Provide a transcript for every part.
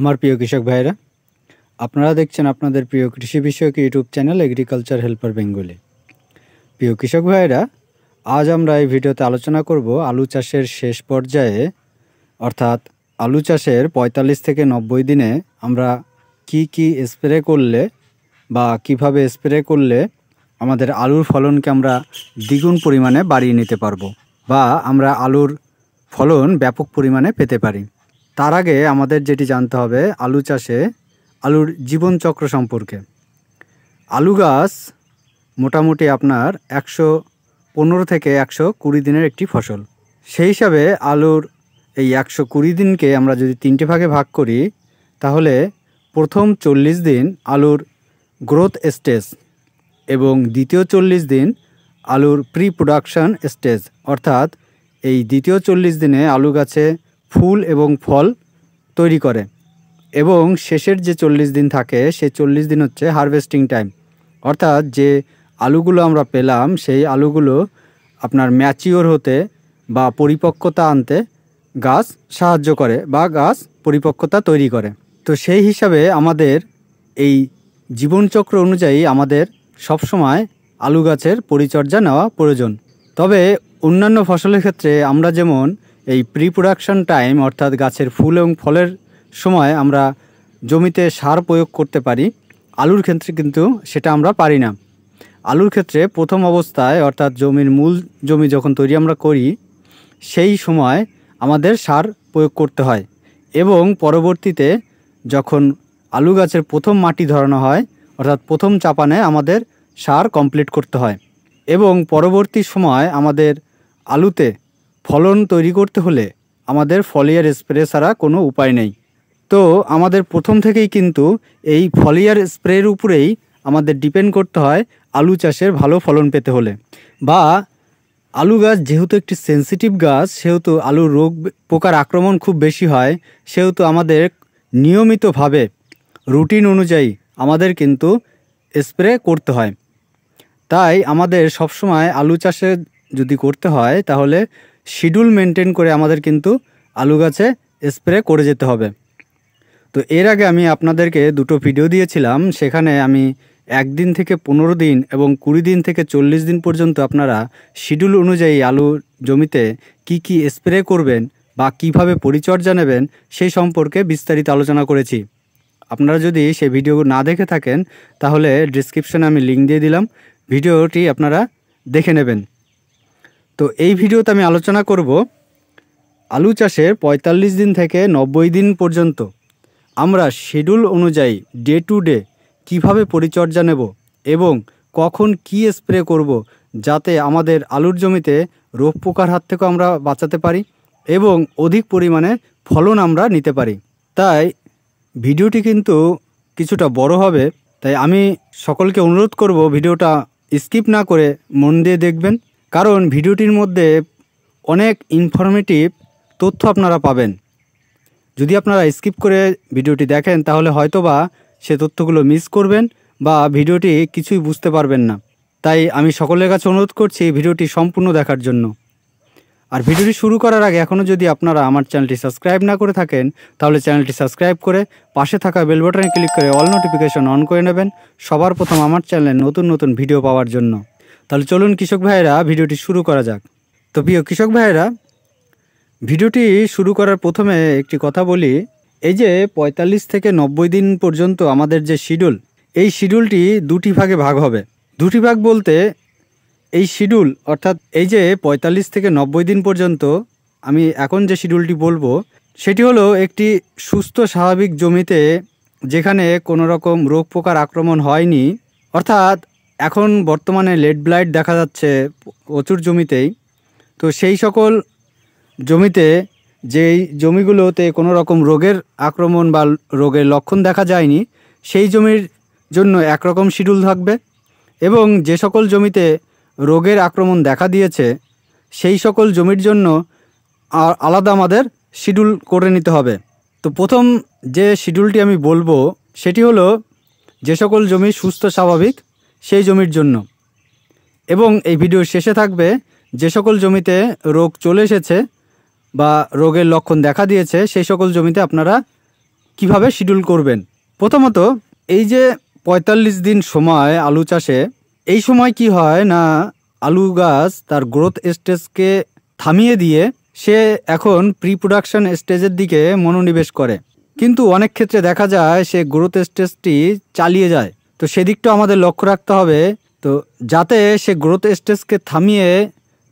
আমার প্রিয় কৃষক ভাইরা আপনারা দেখছেন আপনাদের প্রিয় কৃষি বিষয়ক YouTube channel agriculture helper Bengali প্রিয় কৃষক ভাইরা আজ আমরা এই ভিডিওতে আলোচনা করব আলু চাষের শেষ পর্যায়ে অর্থাৎ আলু চাষের ৪৫ থেকে নব্বই দিনে আমরা কি কি স্প্রে করলে বা কিভাবে স্প্রে করলে আমাদের আলুর ফলনকে আমরা দ্বিগুণ পরিমাণে বাড়িয়ে নিতে পারবো বা আমরা আলুর ফলন ব্যাপক পরিমাণে পেতে পারি তার আগে আমাদের যেটি জানতে হবে আলু চাষে আলুর জীবনচক্র সম্পর্কে আলু গাছ মোটামুটি আপনার একশো পনেরো থেকে একশো কুড়ি দিনের একটি ফসল সেই হিসাবে আলুর এই একশো কুড়ি দিনকে আমরা যদি তিনটে ভাগে ভাগ করি তাহলে প্রথম চল্লিশ দিন আলুর গ্রোথ স্টেজ এবং দ্বিতীয় চল্লিশ দিন আলুর প্রি প্রোডাকশান স্টেজ অর্থাৎ এই দ্বিতীয় চল্লিশ দিনে আলু গাছে ফুল এবং ফল তৈরি করে এবং শেষের যে চল্লিশ দিন থাকে সে চল্লিশ দিন হচ্ছে হারভেস্টিং টাইম অর্থাৎ যে আলুগুলো আমরা পেলাম সেই আলুগুলো আপনার ম্যাচিওর হতে বা পরিপক্কতা আনতে গাছ সাহায্য করে বা গাছ পরিপক্কতা তৈরি করে তো সেই হিসাবে আমাদের এই জীবনচক্র অনুযায়ী আমাদের সবসময় আলু গাছের পরিচর্যা নেওয়া প্রয়োজন তবে অন্যান্য ফসলের ক্ষেত্রে আমরা যেমন এই প্রি প্রোডাকশন টাইম অর্থাৎ গাছের ফুল এবং ফলের সময় আমরা জমিতে সার প্রয়োগ করতে পারি আলুর ক্ষেত্রে কিন্তু সেটা আমরা পারি না আলুর ক্ষেত্রে প্রথম অবস্থায় অর্থাৎ জমির মূল জমি যখন তৈরি আমরা করি সেই সময় আমাদের সার প্রয়োগ করতে হয় এবং পরবর্তীতে যখন আলু গাছের প্রথম মাটি ধরানো হয় অর্থাৎ প্রথম চাপানে আমাদের সার কমপ্লিট করতে হয় এবং পরবর্তী সময় আমাদের আলুতে ফলন তৈরি করতে হলে আমাদের ফলিয়ার স্প্রে ছাড়া কোনো উপায় নেই তো আমাদের প্রথম থেকেই কিন্তু এই ফলিয়ার স্প্রের উপরেই আমাদের ডিপেন্ড করতে হয় আলু চাষের ভালো ফলন পেতে হলে বা আলু গাছ যেহেতু একটি সেন্সিটিভ গাছ সেহেতু আলু রোগ পোকার আক্রমণ খুব বেশি হয় সেহেতু আমাদের নিয়মিতভাবে রুটিন অনুযায়ী আমাদের কিন্তু স্প্রে করতে হয় তাই আমাদের সবসময় আলু চাষে যদি করতে হয় তাহলে শিডিউল মেনটেন করে আমাদের কিন্তু আলু গাছে স্প্রে করে যেতে হবে তো এর আগে আমি আপনাদেরকে দুটো ভিডিও দিয়েছিলাম সেখানে আমি একদিন থেকে পনেরো দিন এবং কুড়ি দিন থেকে চল্লিশ দিন পর্যন্ত আপনারা শিডিউল অনুযায়ী আলু জমিতে কি কি স্প্রে করবেন বা কিভাবে পরিচর্যা নেবেন সেই সম্পর্কে বিস্তারিত আলোচনা করেছি আপনারা যদি সেই ভিডিও না দেখে থাকেন তাহলে ডিসক্রিপশানে আমি লিঙ্ক দিয়ে দিলাম ভিডিওটি আপনারা দেখে নেবেন তো এই ভিডিওতে আমি আলোচনা করব আলু চাষের ৪৫ দিন থেকে নব্বই দিন পর্যন্ত আমরা শিডিউল অনুযায়ী ডে টু ডে কীভাবে পরিচর্যা নেব এবং কখন কি স্প্রে করব যাতে আমাদের আলুর জমিতে রোগ পোকার হাত থেকেও আমরা বাঁচাতে পারি এবং অধিক পরিমাণে ফলন আমরা নিতে পারি তাই ভিডিওটি কিন্তু কিছুটা বড় হবে তাই আমি সকলকে অনুরোধ করব ভিডিওটা স্কিপ না করে মন দিয়ে দেখবেন কারণ ভিডিওটির মধ্যে অনেক ইনফরমেটিভ তথ্য আপনারা পাবেন যদি আপনারা স্কিপ করে ভিডিওটি দেখেন তাহলে হয়তোবা সে তথ্যগুলো মিস করবেন বা ভিডিওটি কিছুই বুঝতে পারবেন না তাই আমি সকলের কাছে অনুরোধ করছি ভিডিওটি সম্পূর্ণ দেখার জন্য আর ভিডিওটি শুরু করার আগে এখনও যদি আপনারা আমার চ্যানেলটি সাবস্ক্রাইব না করে থাকেন তাহলে চ্যানেলটি সাবস্ক্রাইব করে পাশে থাকা বেল বেলবটনে ক্লিক করে অল নোটিফিকেশন অন করে নেবেন সবার প্রথম আমার চ্যানেলে নতুন নতুন ভিডিও পাওয়ার জন্য তাহলে চলুন কৃষক ভাইয়েরা ভিডিওটি শুরু করা যাক তো প্রিয় কৃষক ভাইয়েরা ভিডিওটি শুরু করার প্রথমে একটি কথা বলি এই যে ৪৫ থেকে নব্বই দিন পর্যন্ত আমাদের যে শিডিউল এই শিডিউলটি দুটি ভাগে ভাগ হবে দুটি ভাগ বলতে এই শিডিউল অর্থাৎ এই যে ৪৫ থেকে নব্বই দিন পর্যন্ত আমি এখন যে শিডিউলটি বলবো সেটি হলো একটি সুস্থ স্বাভাবিক জমিতে যেখানে কোনো রকম রোগ পোকার আক্রমণ হয়নি অর্থাৎ এখন বর্তমানে লেড ব্লাইট দেখা যাচ্ছে প্রচুর জমিতেই তো সেই সকল জমিতে যেই জমিগুলোতে কোনো রকম রোগের আক্রমণ বা রোগের লক্ষণ দেখা যায়নি সেই জমির জন্য একরকম শিডিউল থাকবে এবং যে সকল জমিতে রোগের আক্রমণ দেখা দিয়েছে সেই সকল জমির জন্য আলাদা আমাদের শিডিউল করে নিতে হবে তো প্রথম যে শিডিউলটি আমি বলবো সেটি হলো যে সকল জমি সুস্থ স্বাভাবিক সেই জমির জন্য এবং এই ভিডিওর শেষে থাকবে যে সকল জমিতে রোগ চলে এসেছে বা রোগের লক্ষণ দেখা দিয়েছে সেই সকল জমিতে আপনারা কিভাবে শিডিউল করবেন প্রথমত এই যে ৪৫ দিন সময় আলু চাষে এই সময় কি হয় না আলু গাছ তার গ্রোথ স্টেজকে থামিয়ে দিয়ে সে এখন প্রি প্রোডাকশন স্টেজের দিকে মনোনিবেশ করে কিন্তু অনেক ক্ষেত্রে দেখা যায় সে গ্রোথ স্টেজটি চালিয়ে যায় তো সেদিকটাও আমাদের লক্ষ্য রাখতে হবে তো যাতে সে গ্রোথ স্টেজকে থামিয়ে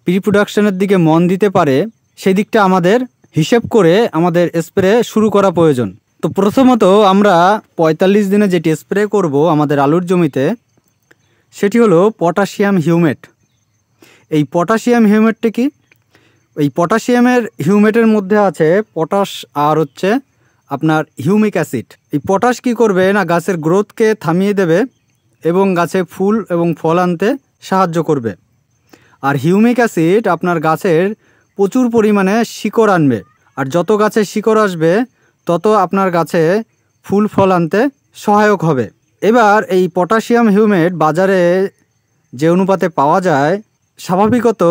প্রি প্রোডাকশনের দিকে মন দিতে পারে সেদিকটা আমাদের হিসেব করে আমাদের স্প্রে শুরু করা প্রয়োজন তো প্রথমত আমরা ৪৫ দিনে যেটি স্প্রে করব আমাদের আলুর জমিতে সেটি হলো পটাশিয়াম হিউমেট এই পটাশিয়াম হিউমেটটি কি এই পটাশিয়ামের হিউমেটের মধ্যে আছে পটাশ আর হচ্ছে আপনার হিউমিক অ্যাসিড এই পটাশ কি করবে না গাছের গ্রোথকে থামিয়ে দেবে এবং গাছে ফুল এবং ফল আনতে সাহায্য করবে আর হিউমিক অ্যাসিড আপনার গাছের প্রচুর পরিমাণে শিকড় আনবে আর যত গাছে শিকড় আসবে তত আপনার গাছে ফুল ফল আনতে সহায়ক হবে এবার এই পটাশিয়াম হিউমেট বাজারে যে অনুপাতে পাওয়া যায় স্বাভাবিকত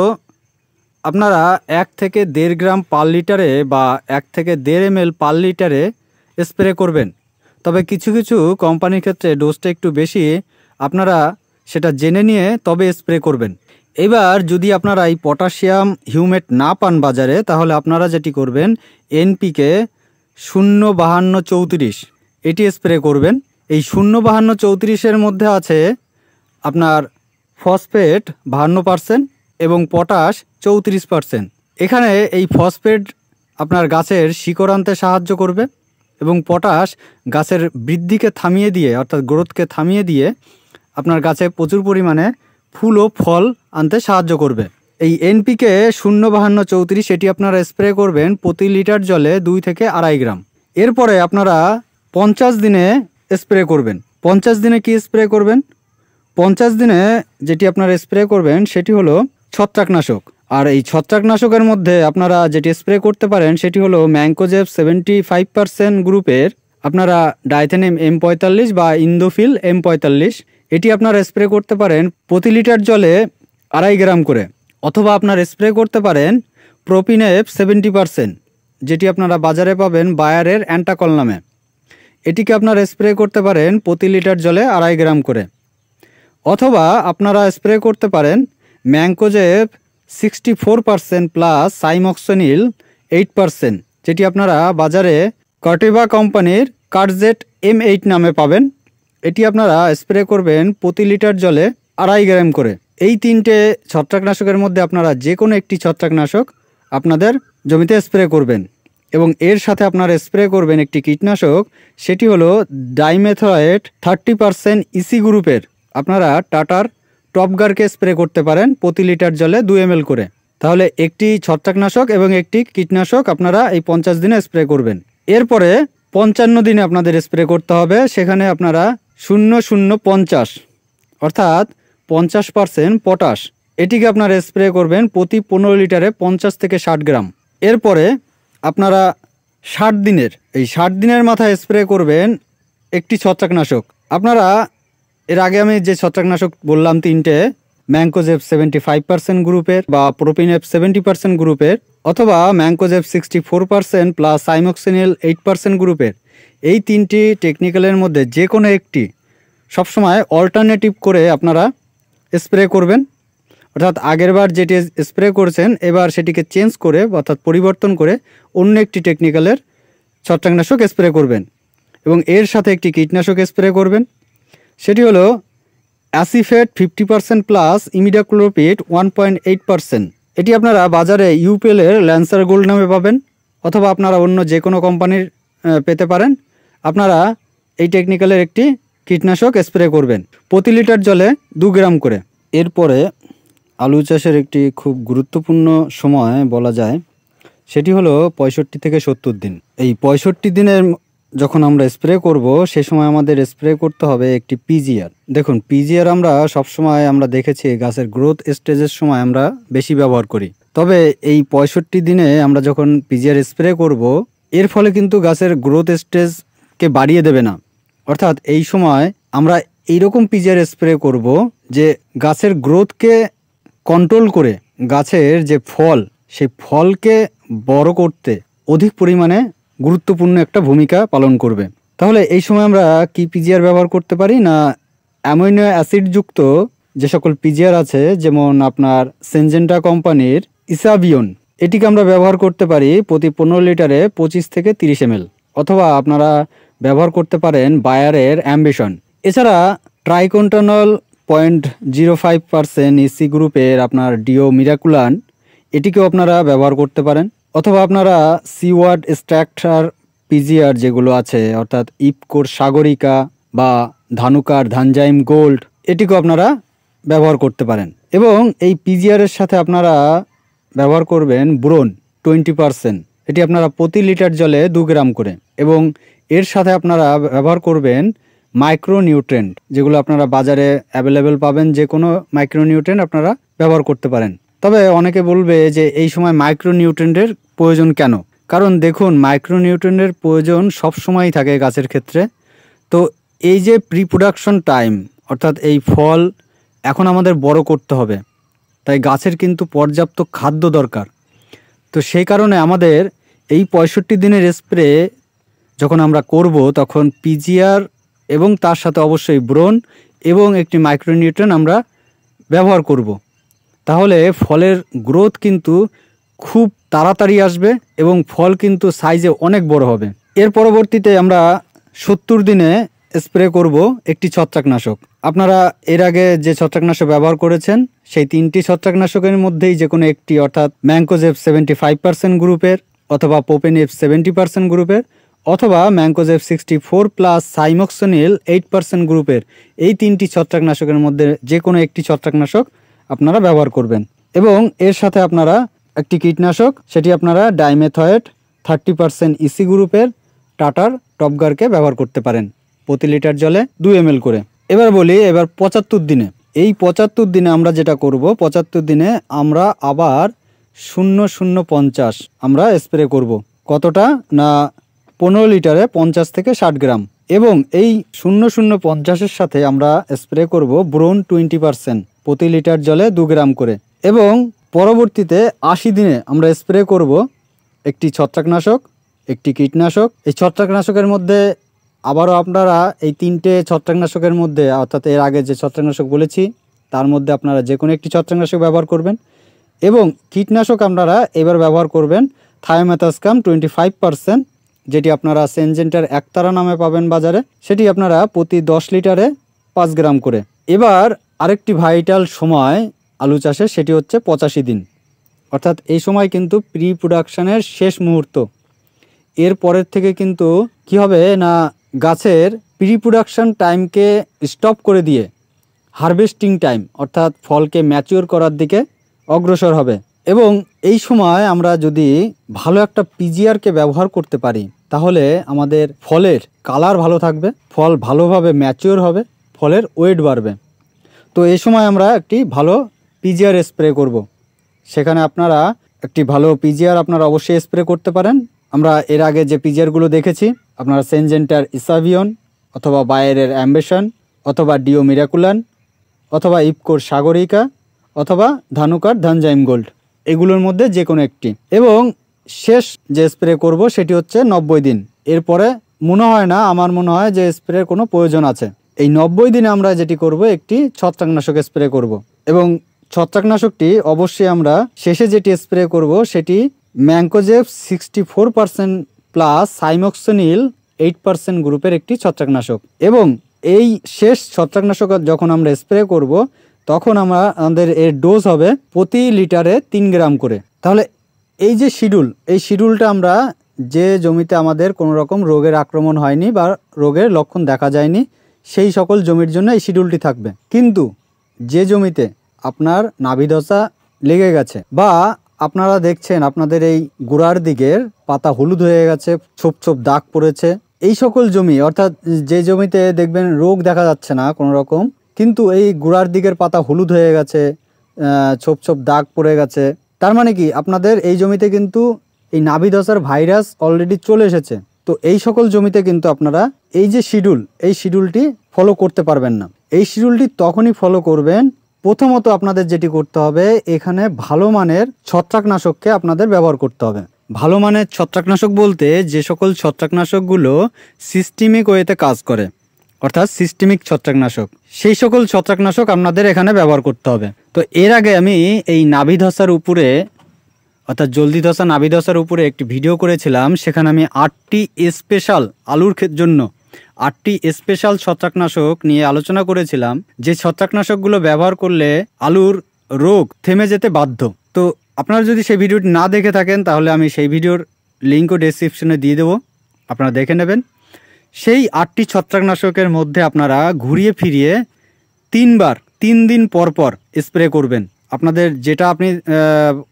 আপনারা এক থেকে দেড় গ্রাম পার লিটারে বা এক থেকে দেড় এম পার লিটারে স্প্রে করবেন তবে কিছু কিছু কোম্পানির ক্ষেত্রে ডোজটা একটু বেশি আপনারা সেটা জেনে নিয়ে তবে স্প্রে করবেন এবার যদি আপনারা এই পটাশিয়াম হিউমেট না পান বাজারে তাহলে আপনারা যেটি করবেন এনপিকে শূন্য বাহান্ন চৌত্রিশ এটি স্প্রে করবেন এই শূন্য বাহান্ন চৌত্রিশের মধ্যে আছে আপনার ফসফেট বাহান্ন পারসেন্ট এবং পটাশ চৌত্রিশ পারসেন্ট এখানে এই ফসফেট আপনার গাছের শিকড় আনতে সাহায্য করবে এবং পটাশ গাছের বৃদ্ধিকে থামিয়ে দিয়ে অর্থাৎ গ্রোথকে থামিয়ে দিয়ে আপনার গাছে প্রচুর পরিমাণে ফুল ও ফল আনতে সাহায্য করবে এই এনপিকে শূন্য বাহান্ন চৌত্রিশ এটি আপনারা স্প্রে করবেন প্রতি লিটার জলে দুই থেকে আড়াই গ্রাম এরপরে আপনারা পঞ্চাশ দিনে স্প্রে করবেন পঞ্চাশ দিনে কি স্প্রে করবেন পঞ্চাশ দিনে যেটি আপনারা স্প্রে করবেন সেটি হলো ছত্রাকনাশক আর এই ছত্রাকনাশকের মধ্যে আপনারা যেটি স্প্রে করতে পারেন সেটি হলো ম্যাঙ্কোজেব সেভেন্টি ফাইভ পার্সেন্ট গ্রুপের আপনারা ডাইথেনেম এম পঁয়তাল্লিশ বা ইন্দোফিল এম পঁয়তাল্লিশ এটি আপনারা স্প্রে করতে পারেন প্রতি লিটার জলে আড়াই গ্রাম করে অথবা আপনার স্প্রে করতে পারেন প্রোপিনেপ সেভেন্টি পারসেন্ট যেটি আপনারা বাজারে পাবেন বায়ারের অ্যান্টাকল নামে এটিকে আপনারা স্প্রে করতে পারেন প্রতি লিটার জলে আড়াই গ্রাম করে অথবা আপনারা স্প্রে করতে পারেন mancozeb sixty four percent plus cymoxanil eight percent যেটি আপনারা বাজারে কটেভা কোম্পানির কার্জেট এম এইট নামে পাবেন এটি আপনারা স্প্রে করবেন প্রতি লিটার জলে আড়াই গ্রাম করে এই তিনটে ছত্রাকনাশকের মধ্যে আপনারা যে কোনো একটি ছত্রাকনাশক আপনাদের জমিতে স্প্রে করবেন এবং এর সাথে আপনারা স্প্রে করবেন একটি কীটনাশক সেটি হলো ডাইমেথয়েড থার্টি পারসেন্ট ইসি গ্রুপের আপনারা টাটার টপগারকে স্প্রে করতে পারেন প্রতি লিটার জলে দু এম করে তাহলে একটি ছত্রাকনাশক এবং একটি কীটনাশক আপনারা এই পঞ্চাশ দিনে স্প্রে করবেন এরপরে পঞ্চান্ন দিনে আপনাদের স্প্রে করতে হবে সেখানে আপনারা শূন্য শূন্য পঞ্চাশ অর্থাৎ পঞ্চাশ পারসেন্ট পটাশ এটিকে আপনারা স্প্রে করবেন প্রতি পনেরো লিটারে পঞ্চাশ থেকে ষাট গ্রাম এরপরে আপনারা ষাট দিনের এই ষাট দিনের মাথায় স্প্রে করবেন একটি ছত্রাকনাশক আপনারা এর আগে আমি যে ছত্রাকনাশক বললাম তিনটে এফ সেভেন্টি ফাইভ পার্সেন্ট গ্রুপের বা এফ সেভেন্টি পার্সেন্ট গ্রুপের অথবা F sixty four percent plus cymoxanil eight percent গ্রুপের এই তিনটি টেকনিক্যালের মধ্যে যে কোনো একটি সবসময় অল্টারনেটিভ করে আপনারা স্প্রে করবেন অর্থাৎ আগেরবার যেটি স্প্রে করছেন এবার সেটিকে চেঞ্জ করে অর্থাৎ পরিবর্তন করে অন্য একটি টেকনিক্যালের ছত্রাকনাশক স্প্রে করবেন এবং এর সাথে একটি কীটনাশক স্প্রে করবেন সেটি হলো acephate fifty percent plus imidacloprid one point eight percent এটি আপনারা বাজারে ইউপিএলের ল্যান্সার গোল্ড নামে পাবেন অথবা আপনারা অন্য যে কোনো কোম্পানির পেতে পারেন আপনারা এই টেকনিক্যালের একটি কীটনাশক স্প্রে করবেন প্রতি লিটার জলে দু গ্রাম করে এরপরে আলু চাষের একটি খুব গুরুত্বপূর্ণ সময় বলা যায় সেটি হলো পঁয়ষট্টি থেকে সত্তর দিন এই পঁয়ষট্টি দিনের যখন আমরা স্প্রে করব সে সময় আমাদের স্প্রে করতে হবে একটি পিজিআর দেখুন পিজিআর আমরা সবসময় আমরা দেখেছি গাছের গ্রোথ স্টেজের সময় আমরা বেশি ব্যবহার করি তবে এই পঁয়ষট্টি দিনে আমরা যখন পিজিআর স্প্রে করব এর ফলে কিন্তু গাছের গ্রোথ স্টেজকে বাড়িয়ে দেবে না অর্থাৎ এই সময় আমরা এইরকম পিজিআর স্প্রে করব যে গাছের গ্রোথকে কন্ট্রোল করে গাছের যে ফল সেই ফলকে বড় করতে অধিক পরিমাণে গুরুত্বপূর্ণ একটা ভূমিকা পালন করবে তাহলে এই সময় আমরা কি পিজিআর ব্যবহার করতে পারি না অ্যাসিড অ্যাসিডযুক্ত যে সকল পিজিআর আছে যেমন আপনার সেনজেন্টা কোম্পানির ইসাবিয়ন এটিকে আমরা ব্যবহার করতে পারি প্রতি পনেরো লিটারে পঁচিশ থেকে তিরিশ এম অথবা আপনারা ব্যবহার করতে পারেন বায়ারের অ্যাম্বিশন এছাড়া triacontanol point zero five percent EC e গ্রুপের আপনার ডিও মিরাকুলান এটিকেও আপনারা ব্যবহার করতে পারেন অথবা আপনারা সিওয়ার্ড স্ট্রাকচার পিজিআর যেগুলো আছে অর্থাৎ ইপকোর সাগরিকা বা ধানুকার ধানজাইম গোল্ড এটিকেও আপনারা ব্যবহার করতে পারেন এবং এই পিজিআরের সাথে আপনারা ব্যবহার করবেন ব্রোন টোয়েন্টি পারসেন্ট এটি আপনারা প্রতি লিটার জলে দু গ্রাম করে এবং এর সাথে আপনারা ব্যবহার করবেন মাইক্রোনিউট্রেন্ট যেগুলো আপনারা বাজারে অ্যাভেলেবেল পাবেন যে কোনো মাইক্রোনিউট্রেন্ট আপনারা ব্যবহার করতে পারেন তবে অনেকে বলবে যে এই সময় মাইক্রোনিউট্রেন্টের প্রয়োজন কেন কারণ দেখুন মাইক্রোনিউট্রনের প্রয়োজন সবসময়ই থাকে গাছের ক্ষেত্রে তো এই যে প্রি প্রোডাকশন টাইম অর্থাৎ এই ফল এখন আমাদের বড় করতে হবে তাই গাছের কিন্তু পর্যাপ্ত খাদ্য দরকার তো সেই কারণে আমাদের এই পঁয়ষট্টি দিনের স্প্রে যখন আমরা করব তখন পিজিআর এবং তার সাথে অবশ্যই ব্রোন এবং একটি মাইক্রোনিউট্রেন আমরা ব্যবহার করব তাহলে ফলের গ্রোথ কিন্তু খুব তাড়াতাড়ি আসবে এবং ফল কিন্তু সাইজে অনেক বড় হবে এর পরবর্তীতে আমরা সত্তর দিনে স্প্রে করব একটি ছত্রাকনাশক আপনারা এর আগে যে ছত্রাকনাশক ব্যবহার করেছেন সেই তিনটি ছত্রাকনাশকের মধ্যেই যে কোনো একটি অর্থাৎ এফ সেভেন্টি ফাইভ পার্সেন্ট গ্রুপের অথবা পোপেন এফ সেভেন্টি পার্সেন্ট গ্রুপের অথবা F sixty four plus cymoxanil eight percent গ্রুপের এই তিনটি ছত্রাকনাশকের মধ্যে যে কোনো একটি ছত্রাকনাশক আপনারা ব্যবহার করবেন এবং এর সাথে আপনারা একটি কীটনাশক সেটি আপনারা dimethoate thirty percent EC e গ্রুপের টাটার টপগারকে ব্যবহার করতে পারেন প্রতি লিটার জলে দুই এম করে এবার বলি এবার পঁচাত্তর দিনে এই পঁচাত্তর দিনে আমরা যেটা করব পঁচাত্তর দিনে আমরা আবার শূন্য শূন্য পঞ্চাশ আমরা স্প্রে করব। কতটা না পনেরো লিটারে পঞ্চাশ থেকে ষাট গ্রাম এবং এই শূন্য শূন্য পঞ্চাশের সাথে আমরা স্প্রে করব ব্রোন টোয়েন্টি পারসেন্ট প্রতি লিটার জলে দু গ্রাম করে এবং পরবর্তীতে আশি দিনে আমরা স্প্রে করব একটি ছত্রাকনাশক একটি কীটনাশক এই ছত্রাকনাশকের মধ্যে আবারও আপনারা এই তিনটে ছত্রাকনাশকের মধ্যে অর্থাৎ এর আগে যে ছত্রাকনাশক বলেছি তার মধ্যে আপনারা যে কোনো একটি ছত্রাকনাশক ব্যবহার করবেন এবং কীটনাশক আপনারা এবার ব্যবহার করবেন থায়োম্যাথাসকাম টোয়েন্টি ফাইভ পারসেন্ট যেটি আপনারা সেনজেন্টার একতারা নামে পাবেন বাজারে সেটি আপনারা প্রতি দশ লিটারে পাঁচ গ্রাম করে এবার আরেকটি ভাইটাল সময় আলু চাষে সেটি হচ্ছে পঁচাশি দিন অর্থাৎ এই সময় কিন্তু প্রি প্রোডাকশানের শেষ মুহূর্ত এর পরের থেকে কিন্তু কি হবে না গাছের প্রি প্রোডাকশান টাইমকে স্টপ করে দিয়ে হারভেস্টিং টাইম অর্থাৎ ফলকে ম্যাচিওর করার দিকে অগ্রসর হবে এবং এই সময় আমরা যদি ভালো একটা পিজিআরকে ব্যবহার করতে পারি তাহলে আমাদের ফলের কালার ভালো থাকবে ফল ভালোভাবে ম্যাচিওর হবে ফলের ওয়েট বাড়বে তো এই সময় আমরা একটি ভালো পিজিআর স্প্রে করব। সেখানে আপনারা একটি ভালো পিজিআর আপনারা অবশ্যই স্প্রে করতে পারেন আমরা এর আগে যে পিজিআরগুলো দেখেছি আপনারা সেনজেন্টার ইসাভিয়ন অথবা বায়ারের অ্যাম্বেশন অথবা ডিও মিরাকুলান অথবা ইপকোর সাগরিকা অথবা ধানুকার ধানজাইম গোল্ড এগুলোর মধ্যে যে কোনো একটি এবং শেষ যে স্প্রে করব সেটি হচ্ছে নব্বই দিন এরপরে মনে হয় না আমার মনে হয় যে স্প্রের কোনো প্রয়োজন আছে এই নব্বই দিনে আমরা যেটি করব একটি ছত্রাকনাশক স্প্রে করব এবং ছত্রাকনাশকটি অবশ্যই আমরা শেষে যেটি স্প্রে করব সেটি mancozeb sixty four percent plus cymoxanil eight percent গ্রুপের একটি ছত্রাকনাশক এবং এই শেষ ছত্রাকনাশক যখন আমরা স্প্রে করব তখন আমরা আমাদের এর ডোজ হবে প্রতি লিটারে তিন গ্রাম করে তাহলে এই যে শিডিউল এই শিডিউলটা আমরা যে জমিতে আমাদের কোনো রকম রোগের আক্রমণ হয়নি বা রোগের লক্ষণ দেখা যায়নি সেই সকল জমির জন্য এই শিডিউলটি থাকবে কিন্তু যে জমিতে আপনার নাভিধসা লেগে গেছে বা আপনারা দেখছেন আপনাদের এই গোড়ার দিকের পাতা হলুদ হয়ে গেছে ছোপ ছোপ দাগ পড়েছে এই সকল জমি অর্থাৎ যে জমিতে দেখবেন রোগ দেখা যাচ্ছে না কোনো রকম কিন্তু এই গোড়ার দিকের পাতা হলুদ হয়ে গেছে ছোপ ছোপ দাগ পড়ে গেছে তার মানে কি আপনাদের এই জমিতে কিন্তু এই নাভিধসার ভাইরাস অলরেডি চলে এসেছে তো এই সকল জমিতে কিন্তু আপনারা এই যে শিডিউল এই শিডিউলটি ফলো করতে পারবেন না এই শিডিউলটি তখনই ফলো করবেন প্রথমত আপনাদের যেটি করতে হবে এখানে ভালো মানের ছত্রাকনাশককে আপনাদের ব্যবহার করতে হবে ভালো মানের ছত্রাকনাশক বলতে যে সকল ছত্রাকনাশকগুলো সিস্টেমিক ওয়েতে কাজ করে অর্থাৎ সিস্টেমিক ছত্রাকনাশক সেই সকল ছত্রাকনাশক আপনাদের এখানে ব্যবহার করতে হবে তো এর আগে আমি এই নাভি ধসার উপরে অর্থাৎ জলদি ধসা নাভি ধসার উপরে একটি ভিডিও করেছিলাম সেখানে আমি আটটি স্পেশাল আলুর জন্য আটটি স্পেশাল ছত্রাকনাশক নিয়ে আলোচনা করেছিলাম যে ছত্রাকনাশকগুলো ব্যবহার করলে আলুর রোগ থেমে যেতে বাধ্য তো আপনারা যদি সেই ভিডিওটি না দেখে থাকেন তাহলে আমি সেই ভিডিওর লিঙ্কও ডেসক্রিপশনে দিয়ে দেবো আপনারা দেখে নেবেন সেই আটটি ছত্রাকনাশকের মধ্যে আপনারা ঘুরিয়ে ফিরিয়ে তিনবার তিন দিন পর পর স্প্রে করবেন আপনাদের যেটা আপনি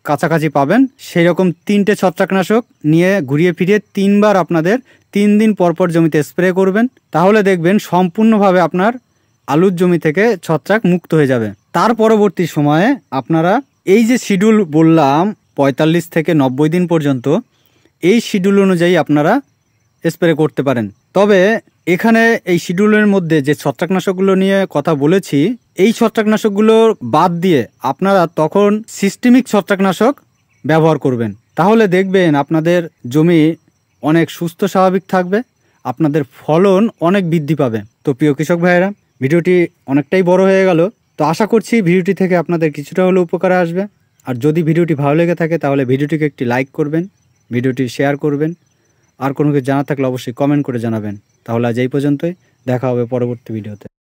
কাছাকাছি পাবেন সেই রকম তিনটে ছত্রাকনাশক নিয়ে ঘুরিয়ে ফিরিয়ে তিনবার আপনাদের তিন দিন পরপর জমিতে স্প্রে করবেন তাহলে দেখবেন সম্পূর্ণভাবে আপনার আলুর জমি থেকে ছত্রাক মুক্ত হয়ে যাবে তার পরবর্তী সময়ে আপনারা এই যে শিডিউল বললাম পঁয়তাল্লিশ থেকে নব্বই দিন পর্যন্ত এই শিডিউল অনুযায়ী আপনারা স্প্রে করতে পারেন তবে এখানে এই শিডিউলের মধ্যে যে ছত্রাকনাশকগুলো নিয়ে কথা বলেছি এই ছত্রাকনাশকগুলো বাদ দিয়ে আপনারা তখন সিস্টেমিক ছত্রাকনাশক ব্যবহার করবেন তাহলে দেখবেন আপনাদের জমি অনেক সুস্থ স্বাভাবিক থাকবে আপনাদের ফলন অনেক বৃদ্ধি পাবে তো প্রিয় কৃষক ভাইয়েরা ভিডিওটি অনেকটাই বড় হয়ে গেল তো আশা করছি ভিডিওটি থেকে আপনাদের কিছুটা হলেও উপকার আসবে আর যদি ভিডিওটি ভালো লেগে থাকে তাহলে ভিডিওটিকে একটি লাইক করবেন ভিডিওটি শেয়ার করবেন আর কোনো কিছু জানা থাকলে অবশ্যই কমেন্ট করে জানাবেন তাহলে আজ এই পর্যন্তই দেখা হবে পরবর্তী ভিডিওতে